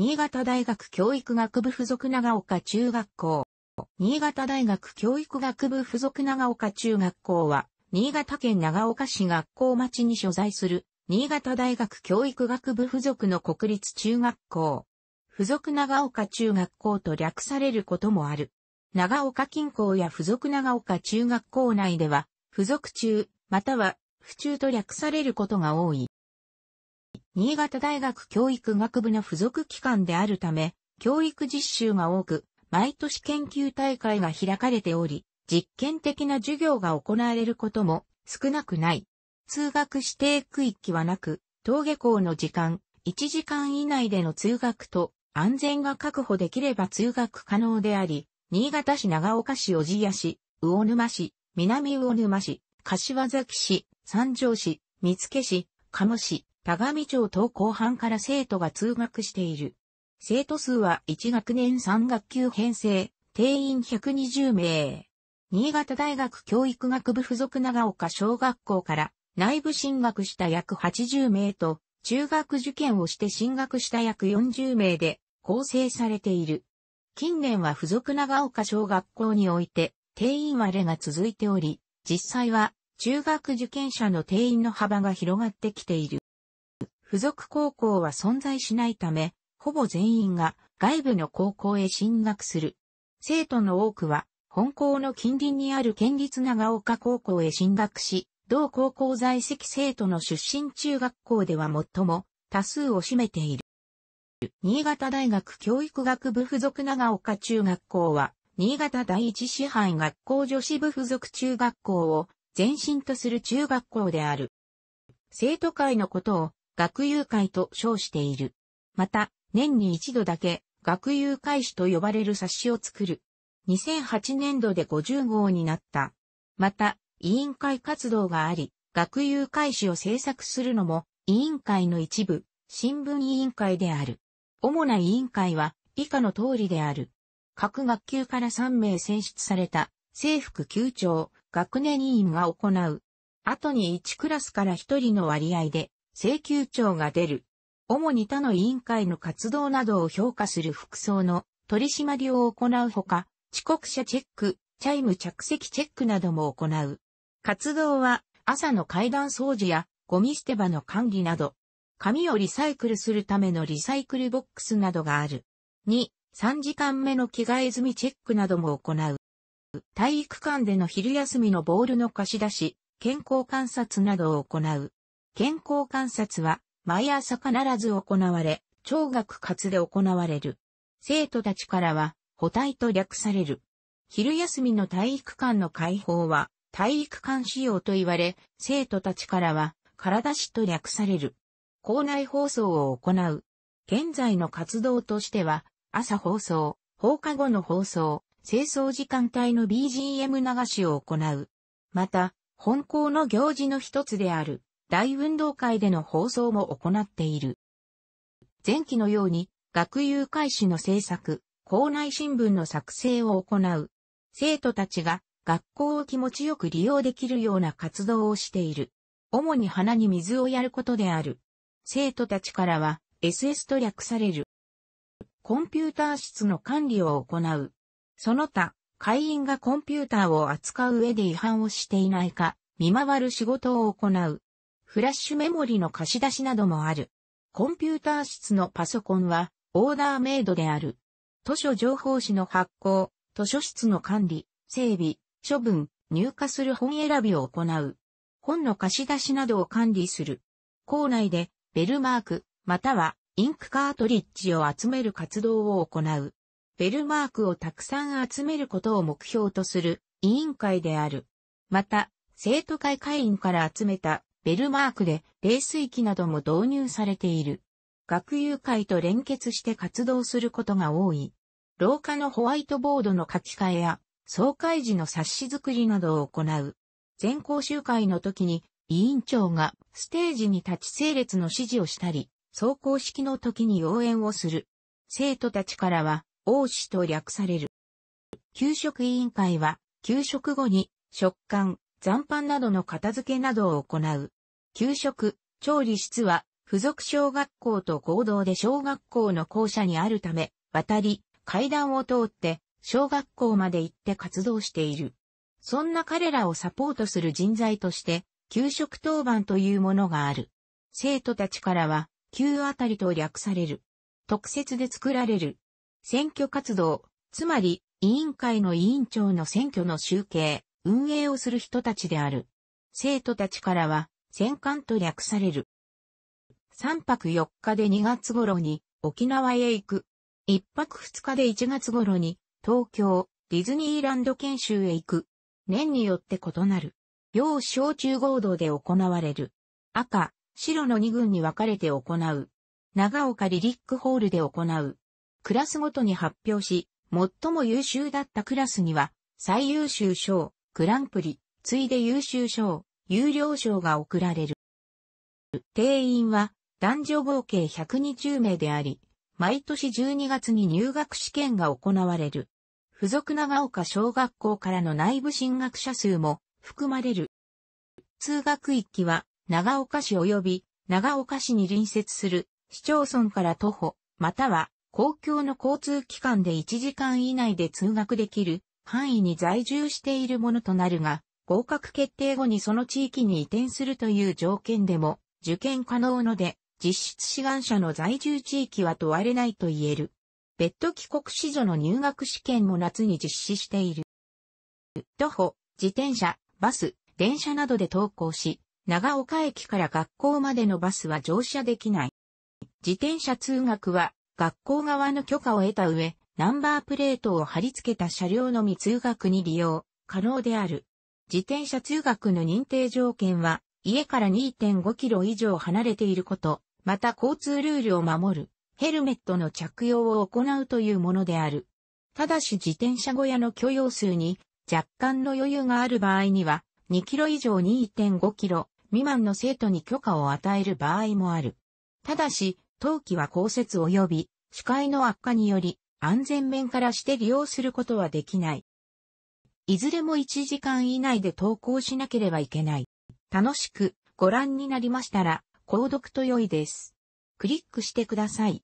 新潟大学教育学部附属長岡中学校。新潟大学教育学部附属長岡中学校は、新潟県長岡市学校町に所在する、新潟大学教育学部附属の国立中学校。附属長岡中学校と略されることもある。長岡近郊や附属長岡中学校内では、附属中、または、府中と略されることが多い。新潟大学教育学部の付属機関であるため、教育実習が多く、毎年研究大会が開かれており、実験的な授業が行われることも少なくない。通学指定区域はなく、登下校の時間、1時間以内での通学と安全が確保できれば通学可能であり、新潟市長岡市小千谷市、魚沼市、南魚沼市、柏崎市、三条市、見附市、鴨市、田上町等後半から生徒が通学している。生徒数は1学年3学級編成、定員120名。新潟大学教育学部附属長岡小学校から内部進学した約80名と、中学受験をして進学した約40名で構成されている。近年は附属長岡小学校において定員割れが続いており、実際は中学受験者の定員の幅が広がってきている。付属高校は存在しないため、ほぼ全員が外部の高校へ進学する。生徒の多くは、本校の近隣にある県立長岡高校へ進学し、同高校在籍生徒の出身中学校では最も多数を占めている。新潟大学教育学部付属長岡中学校は、新潟第一支配学校女子部付属中学校を前身とする中学校である。生徒会のことを学友会と称している。また、年に一度だけ、学友会誌と呼ばれる冊子を作る。2008年度で50号になった。また、委員会活動があり、学友会誌を制作するのも、委員会の一部、新聞委員会である。主な委員会は、以下の通りである。各学級から3名選出された、制服級長、学年委員が行う。後に1クラスから1人の割合で、請求庁が出る。主に他の委員会の活動などを評価する服装の取り締まりを行うほか、遅刻者チェック、チャイム着席チェックなども行う。活動は朝の階段掃除やゴミ捨て場の管理など、紙をリサイクルするためのリサイクルボックスなどがある。2、3時間目の着替え済みチェックなども行う。体育館での昼休みのボールの貸し出し、健康観察などを行う。健康観察は毎朝必ず行われ、聴学活で行われる。生徒たちからは、補体と略される。昼休みの体育館の開放は、体育館仕様と言われ、生徒たちからは、体しと略される。校内放送を行う。現在の活動としては、朝放送、放課後の放送、清掃時間帯の BGM 流しを行う。また、本校の行事の一つである、大運動会での放送も行っている。前期のように、学友会誌の制作、校内新聞の作成を行う。生徒たちが学校を気持ちよく利用できるような活動をしている。主に花に水をやることである。生徒たちからは SS と略される。コンピューター室の管理を行う。その他、会員がコンピューターを扱う上で違反をしていないか、見回る仕事を行う。フラッシュメモリの貸し出しなどもある。コンピューター室のパソコンは、オーダーメイドである。図書情報誌の発行、図書室の管理、整備、処分、入荷する本選びを行う。本の貸し出しなどを管理する。校内で、ベルマーク、または、インクカートリッジを集める活動を行う。ベルマークをたくさん集めることを目標とする委員会である。また、生徒会会員から集めたベルマークで冷水器なども導入されている。学友会と連結して活動することが多い。廊下のホワイトボードの書き換えや、総会時の冊子作りなどを行う。全校集会の時に、委員長がステージに立ち整列の指示をしたり、総公式の時に応援をする。生徒たちからは、王子と略される。給食委員会は、給食後に、食感、残飯などの片付けなどを行う。給食、調理室は、付属小学校と合同で小学校の校舎にあるため、渡り、階段を通って、小学校まで行って活動している。そんな彼らをサポートする人材として、給食当番というものがある。生徒たちからは、給あたりと略される。特設で作られる。選挙活動、つまり、委員会の委員長の選挙の集計、運営をする人たちである。生徒たちからは、戦艦と略される。3泊4日で2月頃に沖縄へ行く。1泊2日で1月頃に東京、ディズニーランド研修へ行く。年によって異なる。要小中合同で行われる。赤、白の2軍に分かれて行う。長岡リリックホールで行う。クラスごとに発表し、最も優秀だったクラスには、最優秀賞、グランプリ、ついで優秀賞、優良賞が贈られる。定員は男女合計120名であり、毎年12月に入学試験が行われる。付属長岡小学校からの内部進学者数も含まれる。通学域は長岡市及び長岡市に隣接する市町村から徒歩、または公共の交通機関で1時間以内で通学できる範囲に在住しているものとなるが、合格決定後にその地域に移転するという条件でも受験可能ので、実質志願者の在住地域は問われないと言える。別途帰国子女の入学試験も夏に実施している。徒歩、自転車、バス、電車などで登校し、長岡駅から学校までのバスは乗車できない。自転車通学は学校側の許可を得た上、ナンバープレートを貼り付けた車両のみ通学に利用可能である。自転車通学の認定条件は、家から2.5キロ以上離れていること、また交通ルールを守る、ヘルメットの着用を行うというものである。ただし自転車小屋の許容数に若干の余裕がある場合には、2キロ以上2.5キロ未満の生徒に許可を与える場合もある。ただし、冬季は降雪及び視界の悪化により安全面からして利用することはできない。いずれも1時間以内で投稿しなければいけない。楽しくご覧になりましたら、購読と良いです。クリックしてください。